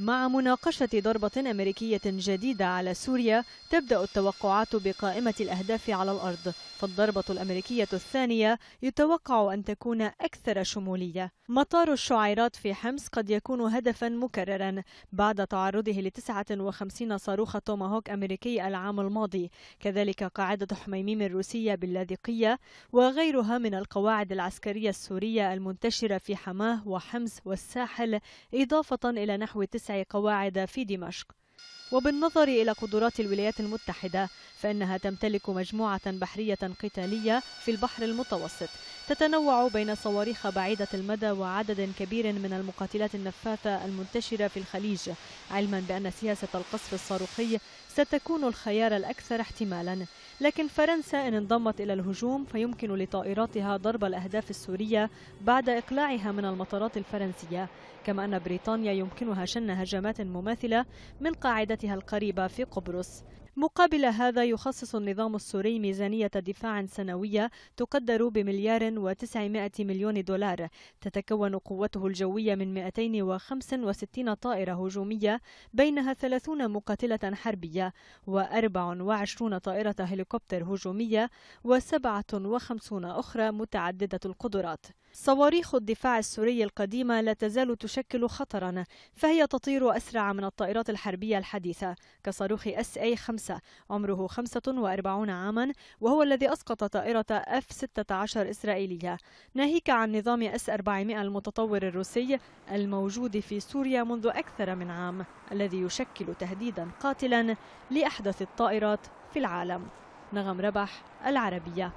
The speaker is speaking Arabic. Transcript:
مع مناقشة ضربة أمريكية جديدة على سوريا تبدأ التوقعات بقائمة الأهداف على الأرض فالضربة الأمريكية الثانية يتوقع أن تكون أكثر شمولية مطار الشعيرات في حمص قد يكون هدفا مكررا بعد تعرضه ل 59 صاروخ توماهوك أمريكي العام الماضي كذلك قاعدة حميميم الروسية باللاذقية وغيرها من القواعد العسكرية السورية المنتشرة في حماه وحمص والساحل إضافة إلى نحو تسع قواعد في دمشق وبالنظر إلى قدرات الولايات المتحدة فإنها تمتلك مجموعة بحرية قتالية في البحر المتوسط تتنوع بين صواريخ بعيدة المدى وعدد كبير من المقاتلات النفاثة المنتشرة في الخليج علما بأن سياسة القصف الصاروخي ستكون الخيار الأكثر احتمالا لكن فرنسا إن انضمت إلى الهجوم فيمكن لطائراتها ضرب الأهداف السورية بعد إقلاعها من المطارات الفرنسية كما أن بريطانيا يمكنها شن هجمات مماثلة من قاعدة مدينتها القريبة في قبرص مقابل هذا يخصص النظام السوري ميزانية دفاع سنوية تقدر بمليار وتسعمائة مليون دولار تتكون قوته الجوية من 265 طائرة هجومية بينها 30 مقاتلة حربية و24 طائرة هليكوبتر هجومية و57 أخرى متعددة القدرات صواريخ الدفاع السوري القديمة لا تزال تشكل خطرا فهي تطير أسرع من الطائرات الحربية الحديثة كصاروخ SA-5 الرئاسة عمره 45 عاما وهو الذي أسقط طائرة F-16 إسرائيلية ناهيك عن نظام S-400 المتطور الروسي الموجود في سوريا منذ أكثر من عام الذي يشكل تهديدا قاتلا لأحدث الطائرات في العالم نغم ربح العربية